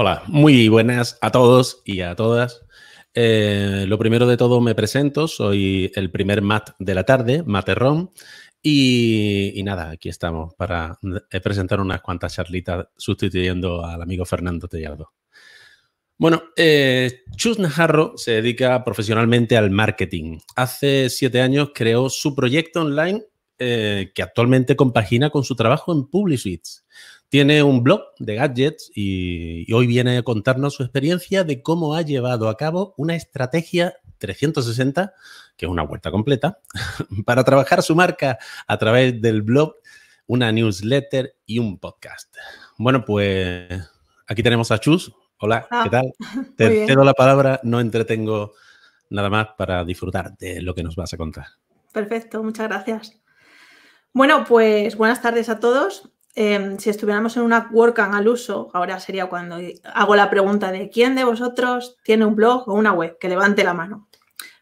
Hola, muy buenas a todos y a todas. Eh, lo primero de todo me presento, soy el primer Matt de la tarde, Materrón, y, y nada, aquí estamos para eh, presentar unas cuantas charlitas sustituyendo al amigo Fernando Tellardo. Bueno, eh, Chus Najarro se dedica profesionalmente al marketing. Hace siete años creó su proyecto online que actualmente compagina con su trabajo en Publisuites. Tiene un blog de gadgets y, hoy viene a contarnos su experiencia de cómo ha llevado a cabo una estrategia 360, que es una vuelta completa, para trabajar su marca a través del blog, una newsletter y un podcast. Bueno, pues aquí tenemos a Chus. Hola, ¿qué tal? Te cedo la palabra, no entretengo nada más para disfrutar de lo que nos vas a contar. Perfecto, muchas gracias. Bueno, pues buenas tardes a todos. Em, si estuviéramos en una WordCamp al uso, ahora sería cuando hago la pregunta de quién de vosotros tiene un blog o una web, que levante la mano.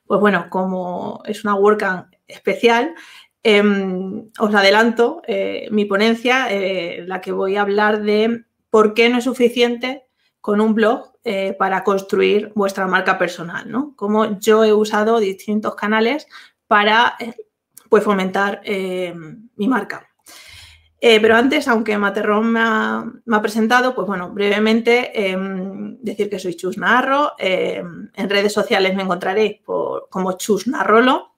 Pues bueno, como es una WordCamp especial, em, os adelanto eh, mi ponencia, eh, la que voy a hablar de por qué no es suficiente con un blog eh, para construir vuestra marca personal, ¿no? Como yo he usado distintos canales para pues fomentar mi marca. Eh, pero antes, aunque Materrón me ha, presentado, pues bueno, brevemente em, decir que soy Chus Narro. Em, en redes sociales me encontraréis como Chus Narrolo.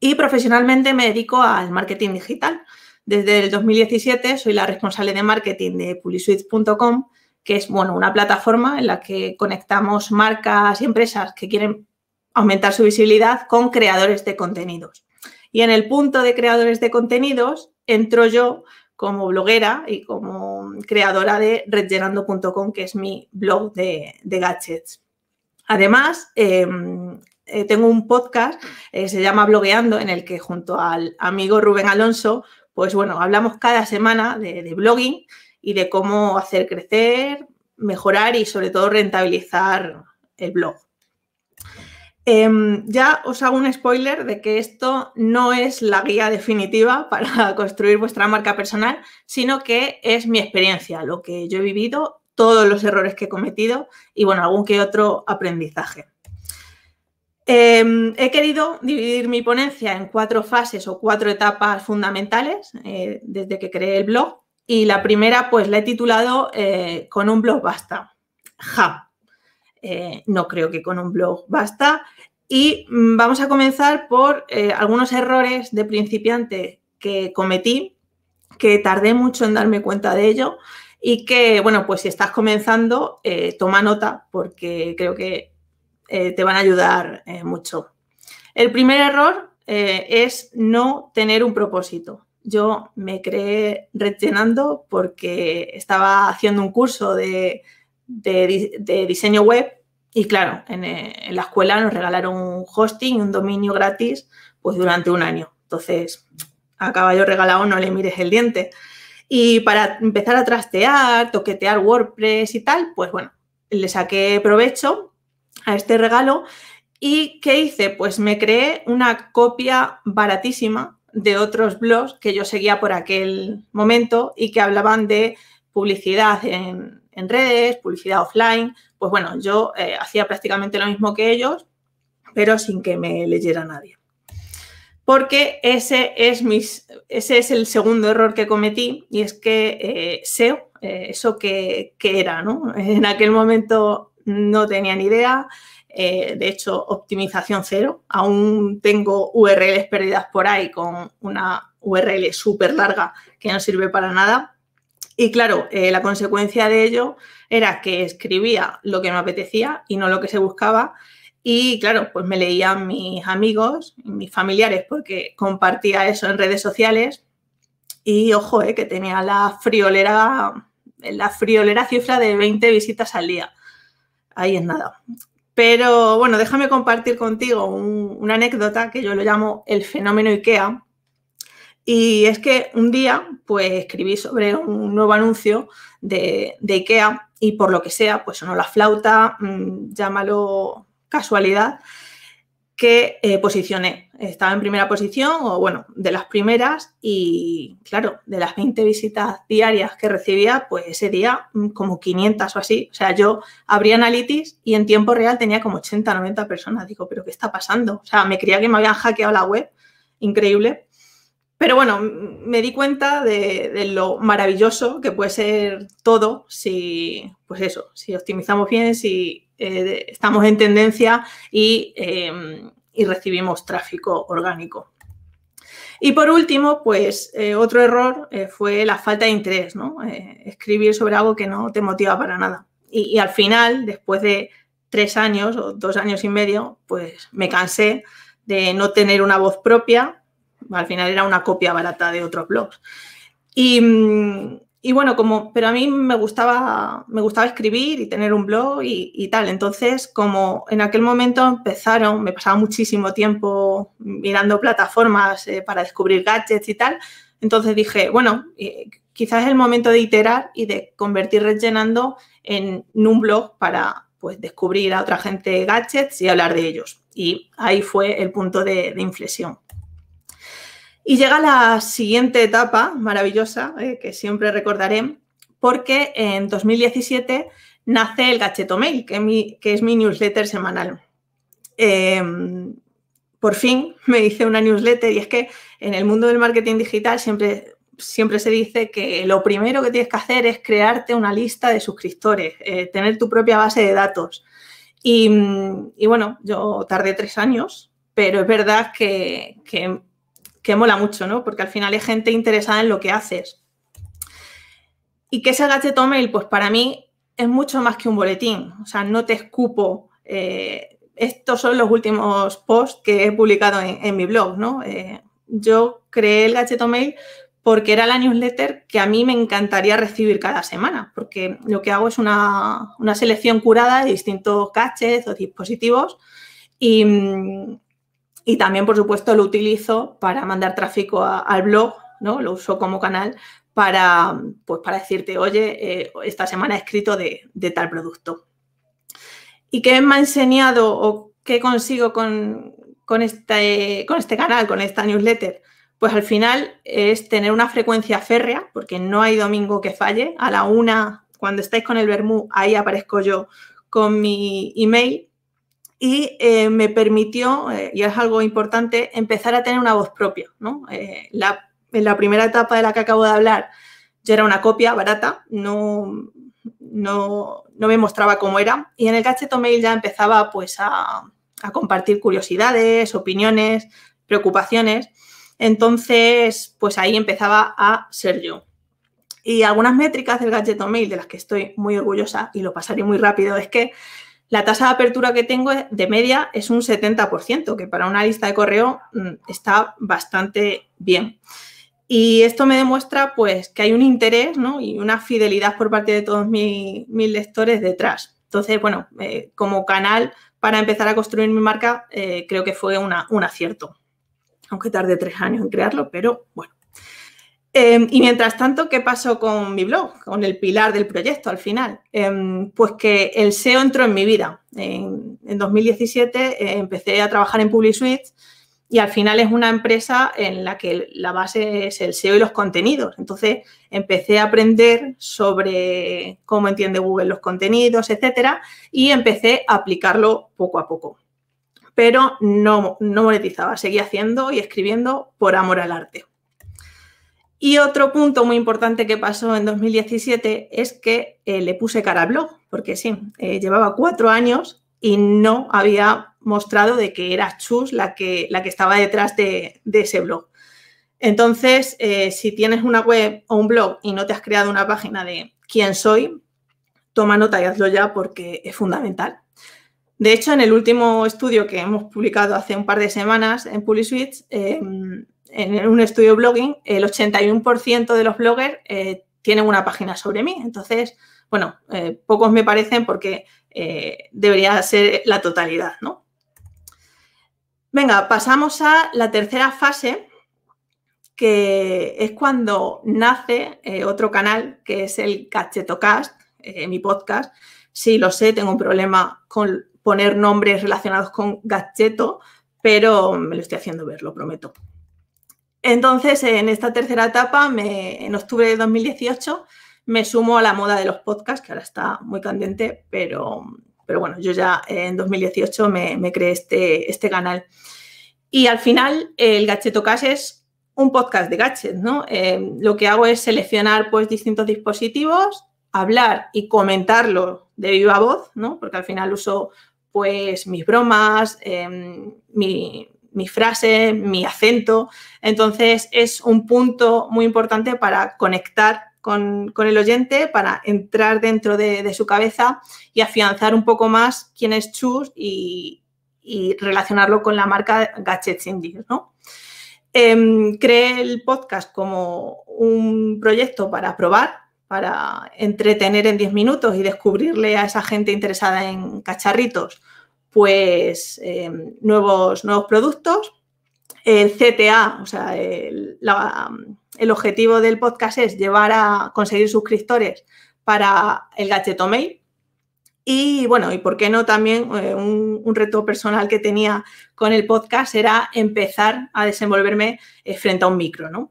Y profesionalmente me dedico al marketing digital. Desde el 2017 soy la responsable de marketing de pulisuite.com, que es bueno, una plataforma en la que conectamos marcas y empresas que quieren aumentar su visibilidad con creadores de contenidos. Y en el punto de creadores de contenidos entro yo como bloguera y como creadora de redllenando.com, que es mi blog de, gadgets. Además, em, eh, tengo un podcast, que eh, se llama Blogueando, en el que junto al amigo Rubén Alonso, pues bueno, hablamos cada semana de blogging y de cómo hacer crecer, mejorar y sobre todo rentabilizar el blog. Em, ya os hago un spoiler de que esto no es la guía definitiva para construir vuestra marca personal, sino que es mi experiencia, lo que yo he vivido, todos los errores que he cometido y bueno, algún que otro aprendizaje. Em, he querido dividir mi ponencia en cuatro fases o cuatro etapas fundamentales eh, desde que creé el blog y la primera pues la he titulado eh, con un blog basta. Ja, eh, no creo que con un blog basta. Y mm, vamos a comenzar por eh, algunos errores de principiante que cometí, que tardé mucho en darme cuenta de ello y que, bueno, pues si estás comenzando, eh, toma nota porque creo que te van a ayudar mucho. El primer error es no tener un propósito. Yo me creé rellenando porque estaba haciendo un curso de de, diseño web y claro, en, eh, en, la escuela nos regalaron un hosting, un dominio gratis, pues durante un año. Entonces, a caballo regalado no le mires el diente. Y para empezar a trastear, toquetear WordPress y tal, pues bueno, le saqué provecho a este regalo. ¿Y qué hice? Pues me creé una copia baratísima de otros blogs que yo seguía por aquel momento y que hablaban de publicidad en, en redes, publicidad offline, pues bueno, yo eh, hacía prácticamente lo mismo que ellos, pero sin que me leyera nadie. Porque ese es, ese es el segundo error que cometí y es que eh, SEO, eh, eso que, que, era, ¿no? En aquel momento no tenía ni idea, de hecho, optimización cero, aún tengo URLs perdidas por ahí con una URL súper larga que no sirve para nada y claro, eh, la consecuencia de ello era que escribía lo que me apetecía y no lo que se buscaba. Y claro, pues me leían mis amigos, mis familiares, porque compartía eso en redes sociales. Y ojo, eh, que tenía la friolera, la friolera cifra de 20 visitas al día. Ahí es nada. Pero bueno, déjame compartir contigo una anécdota que yo lo llamo el fenómeno IKEA, y es que un día, pues escribí sobre un nuevo anuncio de, IKEA y por lo que sea, pues sonó la flauta, mm, llámalo casualidad, que eh, posicioné. Estaba en primera posición, o bueno, de las primeras, y claro, de las 20 visitas diarias que recibía, pues ese día mm, como 500 o así. O sea, yo abría Analytics y en tiempo real tenía como 80, 90 personas. Digo, ¿pero qué está pasando? O sea, me creía que me habían hackeado la web, increíble. Pero bueno, me di cuenta de, lo maravilloso que puede ser todo si, pues eso, si optimizamos bien, si eh, estamos en tendencia em, y, recibimos tráfico orgánico. Y por último, pues eh, otro error eh, fue la falta de interés, ¿no? escribir sobre algo que no te motiva para nada. Y, y al final, después de tres años o dos años y medio, pues me cansé de no tener una voz propia al final era una copia barata de otros blogs. Y, bueno, pero a mí me gustaba, escribir y tener un blog y, tal. Entonces, como en aquel momento empezaron, me pasaba muchísimo tiempo mirando plataformas eh, para descubrir gadgets y tal. Entonces dije, bueno, quizás es el momento de iterar y de convertir rellenando en, un blog para pues, descubrir a otra gente gadgets y hablar de ellos. Y ahí fue el punto de inflexión. Y llega la siguiente etapa maravillosa, eh, que siempre recordaré, porque en 2017 nace el Gacheto Mail, que, es mi newsletter semanal. Em, por fin me hice una newsletter y es que en el mundo del marketing digital siempre, siempre se dice que lo primero que tienes que hacer es crearte una lista de suscriptores, eh, tener tu propia base de datos. Y, bueno, yo tardé tres años, pero es verdad que que mola mucho, ¿no? Porque al final hay gente interesada en lo que haces. ¿Y que ese el mail? Pues para mí es mucho más que un boletín. O sea, no te escupo. Eh, estos son los últimos posts que he publicado en, mi blog, ¿no? Eh, yo creé el gacheto mail porque era la newsletter que a mí me encantaría recibir cada semana, porque lo que hago es una, selección curada de distintos caches, o dispositivos y, mm, y también, por supuesto, lo utilizo para mandar tráfico al blog, ¿no? Lo uso como canal para, pues, para decirte, oye, eh, esta semana he escrito de, tal producto. ¿Y qué me ha enseñado o qué consigo con, este, con este canal, con esta newsletter? Pues al final es tener una frecuencia férrea, porque no hay domingo que falle. A la una, cuando estáis con el Bermú, ahí aparezco yo con mi email y eh, me permitió, eh, y es algo importante, empezar a tener una voz propia. ¿no? Eh, en la primera etapa de la que acabo de hablar, yo era una copia barata, no, no, me mostraba cómo era, y en el Gacheto Mail ya empezaba pues, a, compartir curiosidades, opiniones, preocupaciones. Entonces, pues ahí empezaba a ser yo. Y algunas métricas del Gadget Mail de las que estoy muy orgullosa y lo pasaré muy rápido es que la tasa de apertura que tengo de media es un 70%, que para una lista de correo mm, está bastante bien. Y esto me demuestra pues que hay un interés y una fidelidad por parte de todos mis, lectores detrás. Entonces, bueno, eh, como canal para empezar a construir mi marca, eh, creo que fue un acierto. Aunque tardé tres años en crearlo, pero bueno. Em, y mientras tanto, ¿qué pasó con mi blog? Con el pilar del proyecto al final. Em, pues que el SEO entró en mi vida. En, 2017 eh, empecé a trabajar en PubliSuite y al final es una empresa en la que la base es el SEO y los contenidos. Entonces empecé a aprender sobre cómo entiende Google los contenidos, etcétera, y empecé a aplicarlo poco a poco. Pero no, no monetizaba, seguía haciendo y escribiendo por amor al arte. Y otro punto muy importante que pasó en 2017 es que eh, le puse cara al blog, porque sí, eh, llevaba cuatro años y no había mostrado de que era Chus la que, la que estaba detrás de, ese blog. Entonces, eh, si tienes una web o un blog y no te has creado una página de quién soy, toma nota y hazlo ya porque es fundamental. De hecho, en el último estudio que hemos publicado hace un par de semanas en Puliswitch en un estudio blogging, el 81% de los bloggers eh, tienen una página sobre mí. Entonces, bueno, eh, pocos me parecen porque eh, debería ser la totalidad, ¿no? Venga, pasamos a la tercera fase, que es cuando nace otro canal, que es el Cachetocast, mi podcast. Sí, lo sé, tengo un problema con poner nombres relacionados con Gacheto, pero me lo estoy haciendo ver, lo prometo. Entonces, en esta tercera etapa, en octubre de 2018, me sumo a la moda de los podcasts, que ahora está muy candente, pero, pero bueno, yo ya en 2018 me, creé este, este canal. Y al final, el tocas es un podcast de gachet, ¿no? Em, lo que hago es seleccionar pues distintos dispositivos, hablar y comentarlo de viva voz, ¿no? Porque al final uso pues mis bromas, em, mi, mi frase, mi acento. Entonces es un punto muy importante para conectar con, el oyente, para entrar dentro de, su cabeza y afianzar un poco más quién es Chus y, relacionarlo con la marca Gadgets Indie, ¿no? Em, creé el podcast como un proyecto para probar, para entretener en 10 minutos y descubrirle a esa gente interesada en cacharritos pues, em, nuevos, nuevos productos. El CTA, o sea, el, objetivo del podcast es llevar a conseguir suscriptores para el gachetomail. mail. Y bueno, y por qué no también eh, un, reto personal que tenía con el podcast era empezar a desenvolverme eh, frente a un micro, ¿no?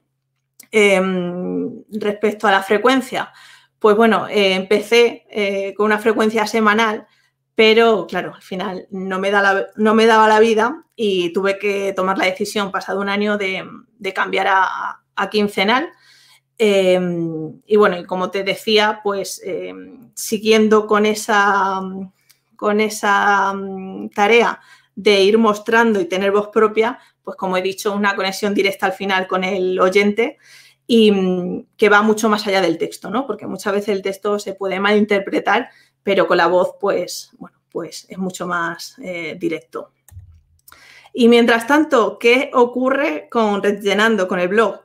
Em, respecto a la frecuencia, pues bueno, eh, empecé con una frecuencia semanal pero claro, al final no me, daba la vida y tuve que tomar la decisión pasado un año de, cambiar a, quincenal. Em, y bueno, y como te decía, pues em, siguiendo con esa, mm, tarea de ir mostrando y tener voz propia, pues como he dicho, una conexión directa al final con el oyente y mm, que va mucho más allá del texto, ¿no? Porque muchas veces el texto se puede malinterpretar pero con la voz, pues, bueno, pues es mucho más eh, directo. Y mientras tanto, ¿qué ocurre con rellenando con el blog?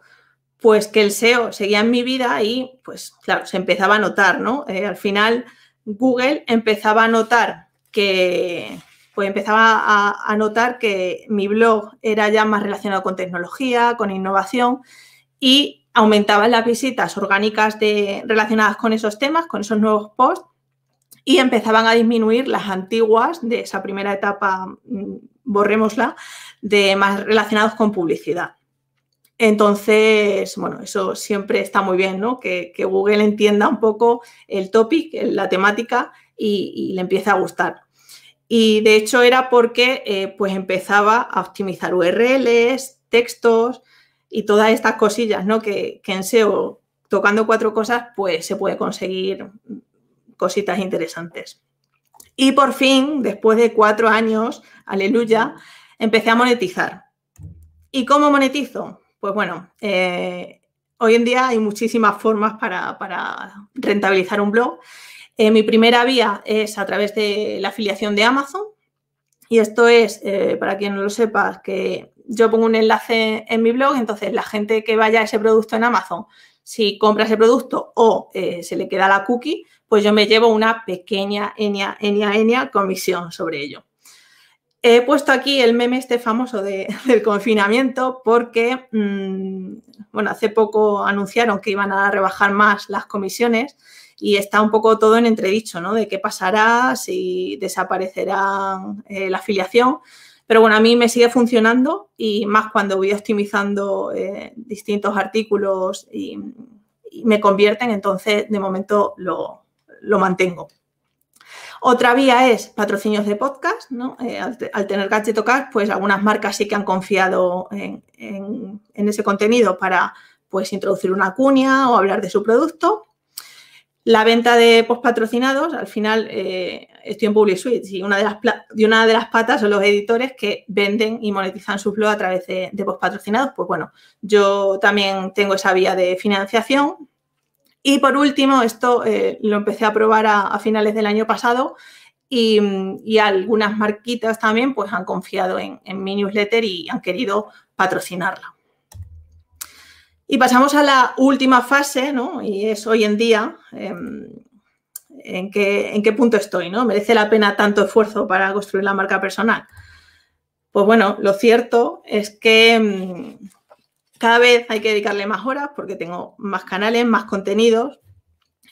Pues que el SEO seguía en mi vida y, pues, claro, se empezaba a notar, ¿no? Eh, al final, Google empezaba a notar que, pues empezaba a, a, notar que mi blog era ya más relacionado con tecnología, con innovación y aumentaban las visitas orgánicas de, relacionadas con esos temas, con esos nuevos posts y empezaban a disminuir las antiguas de esa primera etapa, mm, borrémosla, de más relacionados con publicidad. Entonces, bueno, eso siempre está muy bien, ¿no? Que, Google entienda un poco el topic, la temática y, le empiece a gustar. Y de hecho era porque eh, pues empezaba a optimizar URLs, textos y todas estas cosillas, ¿no? Que, que en SEO, tocando cuatro cosas, pues se puede conseguir cositas interesantes. Y por fin, después de cuatro años, aleluya, empecé a monetizar. ¿Y cómo monetizo? Pues bueno, eh, hoy en día hay muchísimas formas para, rentabilizar un blog. Eh, mi primera vía es a través de la afiliación de Amazon. Y esto es, eh, para quien no lo sepa, que yo pongo un enlace en mi blog, entonces la gente que vaya a ese producto en Amazon si compras el producto o eh, se le queda la cookie, pues yo me llevo una pequeña enia, enia, enia comisión sobre ello. He puesto aquí el meme este famoso del confinamiento porque, mm, bueno, hace poco anunciaron que iban a rebajar más las comisiones y está un poco todo en entredicho, ¿no? De qué pasará, si desaparecerá eh, la afiliación. Pero bueno, a mí me sigue funcionando y más cuando voy optimizando eh, distintos artículos y, me convierten, entonces de momento lo, mantengo. Otra vía es patrocinios de podcast, ¿no? Eh, al, tener pues algunas marcas sí que han confiado en, en ese contenido para pues introducir una cuña o hablar de su producto. La venta de post patrocinados, al final eh, estoy en Public Suite y una de, las una de las patas son los editores que venden y monetizan su blog a través de, de post patrocinados. Pues bueno, yo también tengo esa vía de financiación. Y por último, esto eh, lo empecé a probar a, finales del año pasado, y, algunas marquitas también pues han confiado en, en, mi newsletter y han querido patrocinarla. Y pasamos a la última fase, ¿no? Y es hoy en día, em, en, qué, en qué punto estoy, ¿no? ¿Merece la pena tanto esfuerzo para construir la marca personal? Pues bueno, lo cierto es que em, cada vez hay que dedicarle más horas porque tengo más canales, más contenidos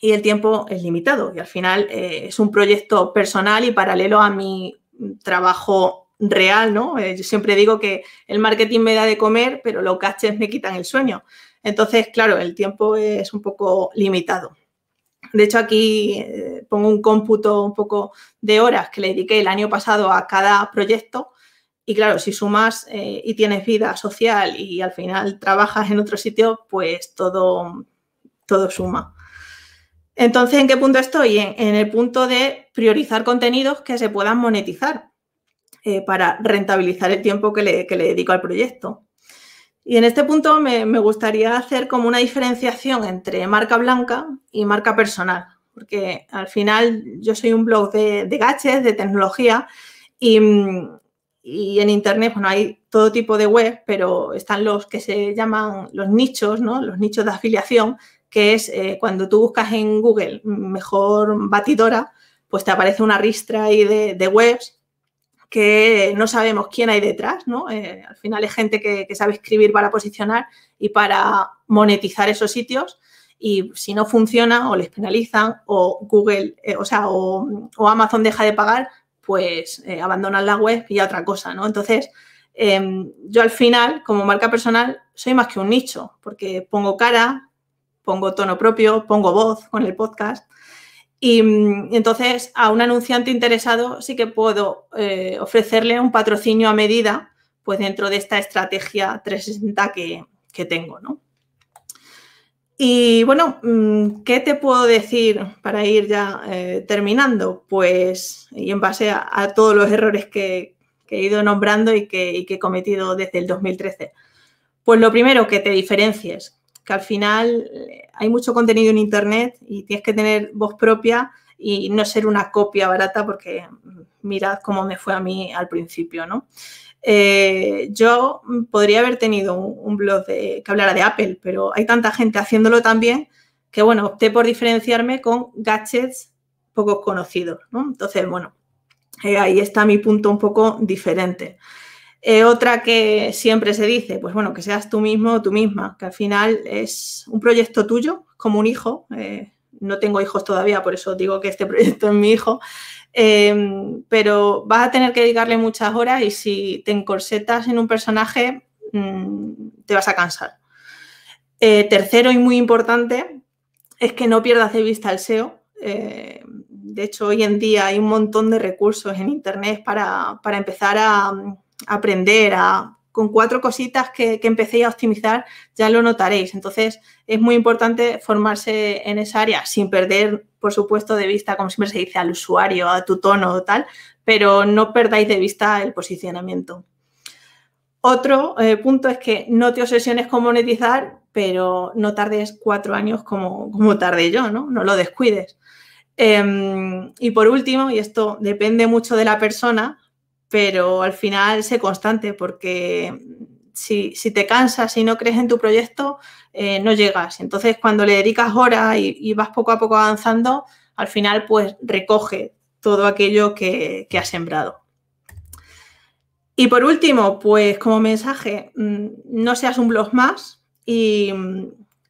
y el tiempo es limitado. Y al final eh, es un proyecto personal y paralelo a mi trabajo real, ¿no? Eh, yo siempre digo que el marketing me da de comer, pero los caches me quitan el sueño. Entonces, claro, el tiempo es un poco limitado. De hecho, aquí eh, pongo un cómputo un poco de horas que le dediqué el año pasado a cada proyecto. Y claro, si sumas eh, y tienes vida social y al final trabajas en otro sitio, pues todo, todo suma. Entonces, ¿en qué punto estoy? en el punto de priorizar contenidos que se puedan monetizar. Eh, para rentabilizar el tiempo que le, dedico al proyecto. Y en este punto me, gustaría hacer como una diferenciación entre marca blanca y marca personal, porque al final yo soy un blog de, de gaches, de tecnología, y, en Internet, bueno, hay todo tipo de web, pero están los que se llaman los nichos, Los nichos de afiliación, que es eh, cuando tú buscas en Google mejor batidora, pues te aparece una ristra ahí de, webs que no sabemos quién hay detrás, ¿no? Eh, al final es gente que, sabe escribir para posicionar y para monetizar esos sitios y si no funciona o les penalizan o Google, eh, o sea, o, Amazon deja de pagar, pues eh, abandonan la web y otra cosa, ¿no? Entonces, em, yo al final, como marca personal, soy más que un nicho, porque pongo cara, pongo tono propio, pongo voz con el podcast y mm, entonces a un anunciante interesado sí que puedo eh, ofrecerle un patrocinio a medida, pues dentro de esta estrategia 360 que, tengo, ¿no? Y bueno, mm, ¿qué te puedo decir para ir ya eh, terminando? Pues, y en base a, todos los errores que, he ido nombrando y que, y que he cometido desde el 2013. Pues lo primero, que te diferencies, que al final eh, hay mucho contenido en Internet y tienes que tener voz propia y no ser una copia barata porque mm, mirad cómo me fue a mí al principio, ¿no? Eh, yo podría haber tenido un, blog que hablara de Apple, pero hay tanta gente haciéndolo también que, bueno, opté por diferenciarme con gadgets poco conocidos, ¿no? Entonces, bueno, eh, ahí está mi punto un poco diferente. Eh, otra que siempre se dice, pues bueno, que seas tú mismo o tú misma, que al final es un proyecto tuyo, como un hijo. Eh, no tengo hijos todavía, por eso digo que este proyecto es mi hijo. Eh, pero vas a tener que dedicarle muchas horas y si te encorsetas en un personaje, mm, te vas a cansar. tercero y muy importante es que no pierdas de vista el SEO. de hecho, hoy en día hay un montón de recursos en Internet para empezar a aprender, a con cuatro cositas que, que, empecéis a optimizar, ya lo notaréis. Entonces, es muy importante formarse en esa área sin perder, por supuesto, de vista, como siempre se dice, al usuario, a tu tono o tal, pero no perdáis de vista el posicionamiento. Otro eh, punto es que no te obsesiones con monetizar, pero no tardes cuatro años como, como tardé yo, ¿no? No lo descuides. Em, y por último, y esto depende mucho de la persona, pero al final sé constante porque si, te cansas y no crees en tu proyecto, eh, no llegas. Entonces, cuando le dedicas horas y, vas poco a poco avanzando, al final pues recoge todo aquello que, que has sembrado. Y por último, pues como mensaje, mm, no seas un blog más y mm,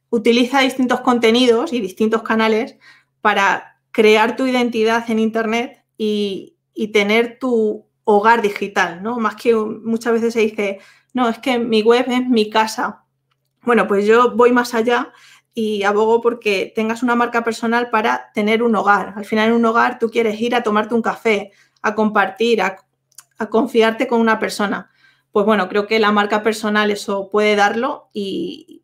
utiliza distintos contenidos y distintos canales para crear tu identidad en Internet y tener tu hogar digital, ¿no? Más que muchas veces se dice, no, es que mi web es mi casa. Bueno, pues yo voy más allá y abogo porque tengas una marca personal para tener un hogar. Al final en un hogar tú quieres ir a tomarte un café, a compartir, a, confiarte con una persona. Pues bueno, creo que la marca personal eso puede darlo y,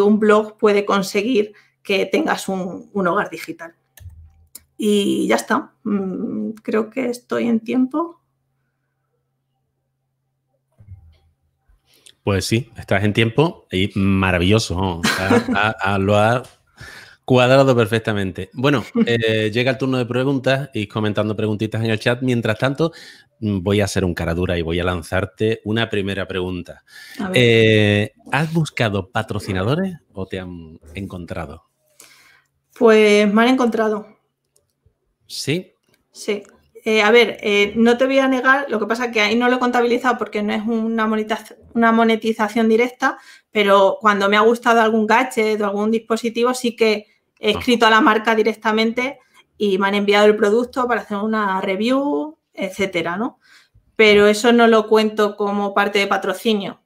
un blog puede conseguir que tengas un, un hogar digital. Y ya está. Mm, creo que estoy en tiempo. Pues sí, estás en tiempo y maravilloso. A, lo ha cuadrado perfectamente. Bueno, eh, llega el turno de preguntas y comentando preguntitas en el chat. Mientras tanto, mm, voy a hacer un cara dura y voy a lanzarte una primera pregunta. Eh, ¿Has buscado patrocinadores o te han encontrado? Pues me han encontrado. ¿Sí? Sí. Eh, a ver, eh, no te voy a negar, lo que pasa es que ahí no lo he contabilizado porque no es una, monetización, directa, pero cuando me ha gustado algún gadget o algún dispositivo, sí que he ah. escrito a la marca directamente y me han enviado el producto para hacer una review, etcétera, ¿no? Pero eso no lo cuento como parte de patrocinio.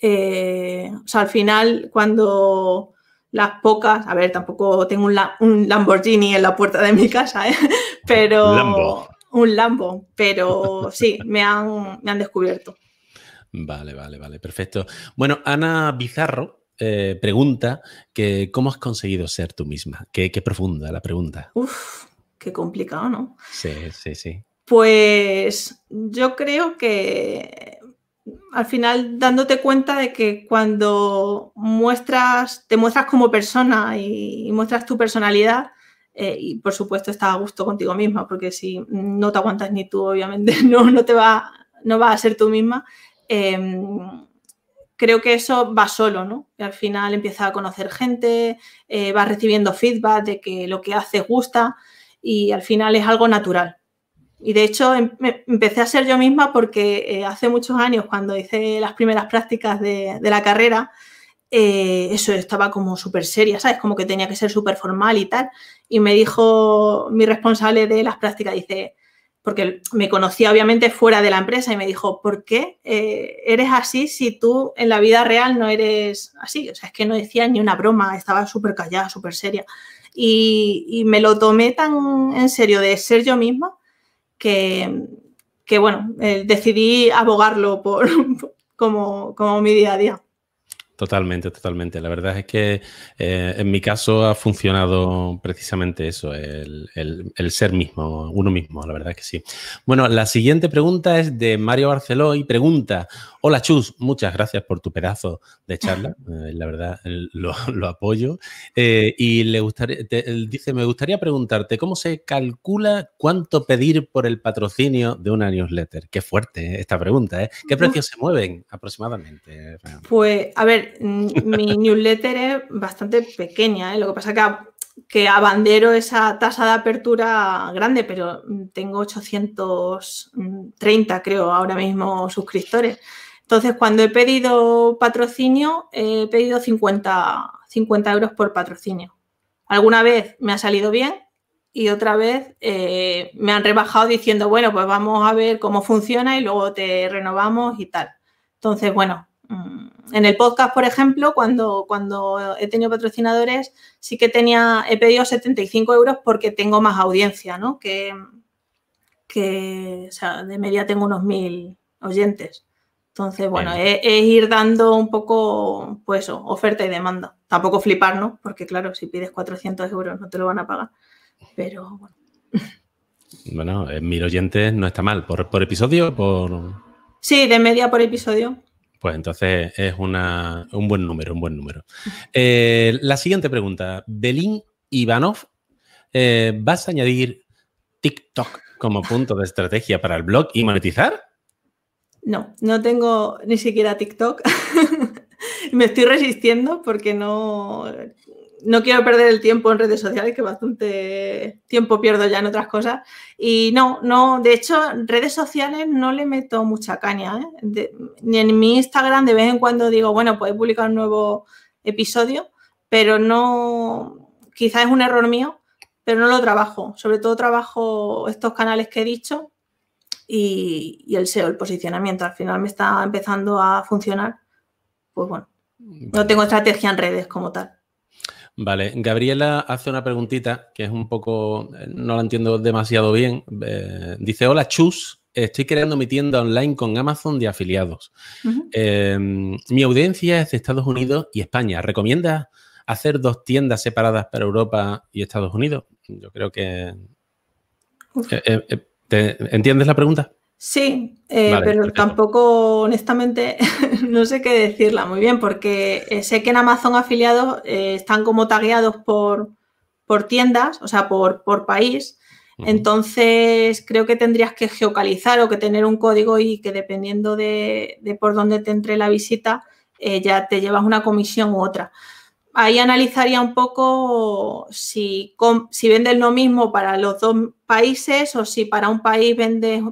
Eh, o sea, al final, cuando las pocas, a ver, tampoco tengo un, Lamborghini en la puerta de mi casa, ¿eh? pero... pero Lambo. un Lambo, pero sí, me han, me han descubierto. Vale, vale, vale, perfecto. Bueno, Ana Bizarro, eh, pregunta que cómo has conseguido ser tú misma. Qué, qué, profunda la pregunta. Uf, qué complicado, ¿no? Sí, sí, sí. Pues yo creo que al final dándote cuenta de que cuando muestras, te muestras como persona y, muestras tu personalidad, eh, y por supuesto está a gusto contigo misma, porque si no te aguantas ni tú, obviamente, no, va, no vas a ser tú misma. Em, creo que eso va solo, ¿no? al final empiezas a conocer gente, eh, vas recibiendo feedback de que lo que haces gusta y al final es algo natural. Y de hecho em, empecé a ser yo misma porque eh, hace muchos años, cuando hice las primeras prácticas de, la carrera, eh, eso estaba como súper seria, ¿sabes? Como que tenía que ser súper formal y tal. Y me dijo mi responsable de las prácticas, dice, porque me conocía obviamente fuera de la empresa y me dijo, ¿por qué eh, eres así si tú en la vida real no eres así? O sea, es que no decía ni una broma, estaba súper callada, súper seria. y, me lo tomé tan en serio de ser yo misma que, que bueno, eh, decidí abogarlo por, como, como mi día a día. Totalmente, totalmente. La verdad es que eh, en mi caso ha funcionado precisamente eso, el, ser mismo, uno mismo, la verdad que sí. Bueno, la siguiente pregunta es de Mario Barceló y pregunta, hola Chus, muchas gracias por tu pedazo de charla, eh, la verdad eh, lo, apoyo. y le gustaría, dice, me gustaría preguntarte, ¿cómo se calcula cuánto pedir por el patrocinio de una newsletter? Qué fuerte esta pregunta, ¿eh? ¿Qué precios se mueven aproximadamente? Pues, a ver, mi newsletter es bastante pequeña, ¿eh? lo que pasa que, a, que abandero esa tasa de apertura grande, pero tengo 830, creo, ahora mismo suscriptores. Entonces, cuando he pedido patrocinio, he pedido 50, euros por patrocinio. Alguna vez me ha salido bien y otra vez eh, me han rebajado diciendo, bueno, pues vamos a ver cómo funciona y luego te renovamos y tal. Entonces, bueno, Mm. en el podcast, por ejemplo, cuando, cuando he tenido patrocinadores, sí que tenía, he pedido 75 euros porque tengo más audiencia, ¿no? Que, que o sea, de media tengo unos mil oyentes. Entonces, bueno, es, ir dando un poco, pues eso, oferta y demanda. Tampoco flipar, ¿no? porque claro, si pides 400 euros no te lo van a pagar. Pero bueno. Bueno, eh, mil oyentes no está mal. ¿Por, por episodio? Por... Sí, de media por episodio. Pues entonces es un buen número, un buen número. Eh, la siguiente pregunta. Belín Ivanov, eh, ¿vas a añadir TikTok como punto de estrategia para el blog y monetizar? No, no tengo ni siquiera TikTok. Me estoy resistiendo porque no, no quiero perder el tiempo en redes sociales, que bastante tiempo pierdo ya en otras cosas. Y no, no, de hecho, en redes sociales no le meto mucha caña. ¿eh? ni en mi Instagram de vez en cuando digo, bueno, pues publicar un nuevo episodio, pero no, quizás es un error mío, pero no lo trabajo. Sobre todo trabajo estos canales que he dicho y, y el SEO, el posicionamiento. Al final me está empezando a funcionar. Pues bueno, no tengo estrategia en redes como tal. Vale, Gabriela hace una preguntita que es un poco, eh, no la entiendo demasiado bien. Eh, dice, hola Chus, estoy creando mi tienda online con Amazon de afiliados. Em, mi audiencia es de Estados Unidos y España. ¿Recomienda hacer dos tiendas separadas para Europa y Estados Unidos? Yo creo que... Eh, ¿Entiendes la pregunta? Sí, eh, pero tampoco, honestamente, no sé qué decirla muy bien, porque eh, sé que en Amazon afiliados eh, están como tagueados por, tiendas, o sea, por, por país. Entonces, creo que tendrías que geocalizar o que tener un código y que dependiendo de, por dónde te entre la visita, ya te llevas una comisión u otra. Ahí analizaría un poco si, si vendes lo mismo para los dos países o si para un país vendes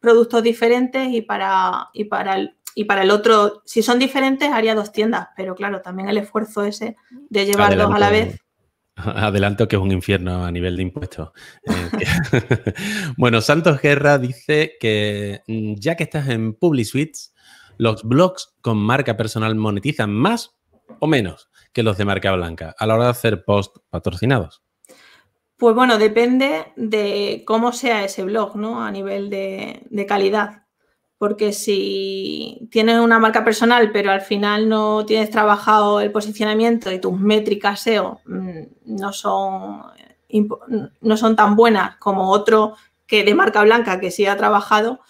productos diferentes y para, y para, el, y para el otro, si son diferentes, haría dos tiendas, pero claro, también el esfuerzo ese de llevarlos a la vez. Adelanto que es un infierno a nivel de impuestos. Eh, bueno, Santos Guerra dice que mm, ya que estás en PubliSuites, los blogs con marca personal monetizan más o menos que los de marca blanca a la hora de hacer post patrocinados. Pues bueno, depende de cómo sea ese blog, ¿no? A nivel de, calidad. Porque si tienes una marca personal, pero al final no tienes trabajado el posicionamiento y tus métricas SEO mm, no son, no son tan buenas como otro que de marca blanca que sí ha trabajado,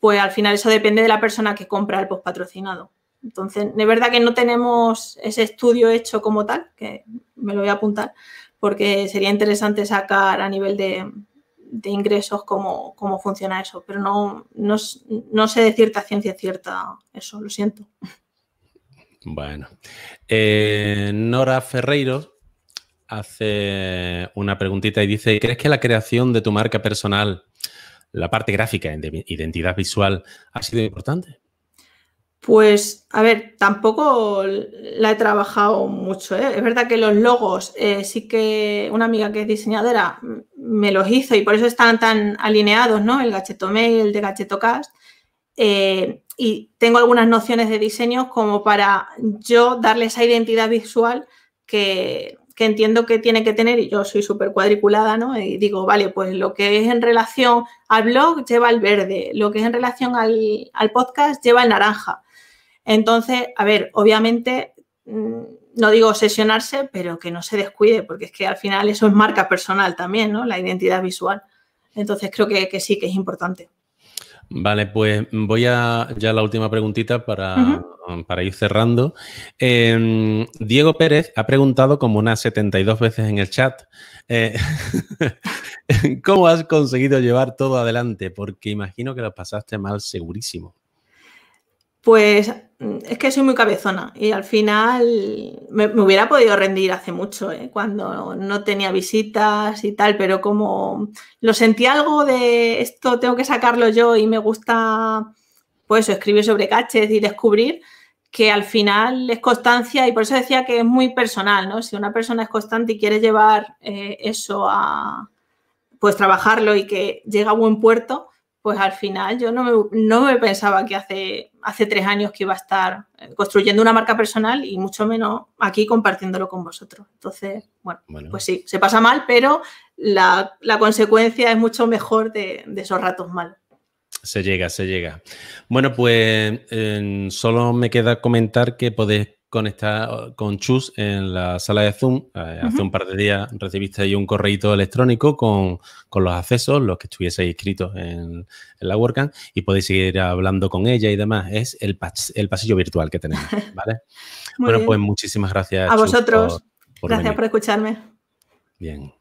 pues al final eso depende de la persona que compra el post patrocinado. Entonces, de verdad que no tenemos ese estudio hecho como tal, que me lo voy a apuntar, porque sería interesante sacar a nivel de, ingresos cómo, cómo, funciona eso, pero no, no, sé de cierta ciencia cierta eso, lo siento. Bueno, eh, Nora Ferreiro hace una preguntita y dice, ¿crees que la creación de tu marca personal, la parte gráfica, identidad visual, ha sido importante? Pues, a ver, tampoco la he trabajado mucho. ¿eh? Es verdad que los logos, eh, sí que una amiga que es diseñadora me los hizo y por eso están tan alineados, ¿no? El Gacheto Mail, el de Gachetocast. Eh, y tengo algunas nociones de diseño como para yo darle esa identidad visual que, entiendo que tiene que tener, y yo soy súper cuadriculada, ¿no? Y digo, vale, pues lo que es en relación al blog lleva el verde, lo que es en relación al podcast lleva el naranja. Entonces, a ver, obviamente, mm, no digo obsesionarse, pero que no se descuide, porque es que al final eso es marca personal también, ¿no? La identidad visual. Entonces creo que, sí, que es importante. Vale, pues voy a ya la última preguntita para, ir cerrando. Em, Diego Pérez ha preguntado como unas 72 veces en el chat, eh, ¿cómo has conseguido llevar todo adelante? Porque imagino que lo pasaste mal segurísimo. Pues Mm, es que soy muy cabezona y al final me, hubiera podido rendir hace mucho, ¿eh? cuando no tenía visitas y tal, pero como lo sentí algo de esto tengo que sacarlo yo y me gusta, pues escribir sobre caches y descubrir que al final es constancia y por eso decía que es muy personal, ¿no? Si una persona es constante y quiere llevar eh, eso a, pues trabajarlo y que llega a buen puerto, pues al final yo no me, no me pensaba que hace hace tres años que iba a estar construyendo una marca personal y mucho menos aquí compartiéndolo con vosotros. Entonces, bueno, pues sí, se pasa mal, pero la, consecuencia es mucho mejor de, esos ratos mal. Se llega, se llega. Bueno, pues eh, solo me queda comentar que podéis con, con Chus en la sala de Zoom. Eh, hace un par de días recibiste ahí un correíto electrónico con, los accesos, los que estuvieseis inscritos en, la WordCamp, y podéis seguir hablando con ella y demás. Es el, el pasillo virtual que tenemos, ¿vale? bueno, pues muchísimas gracias. A vosotros. gracias por escucharme. Bien.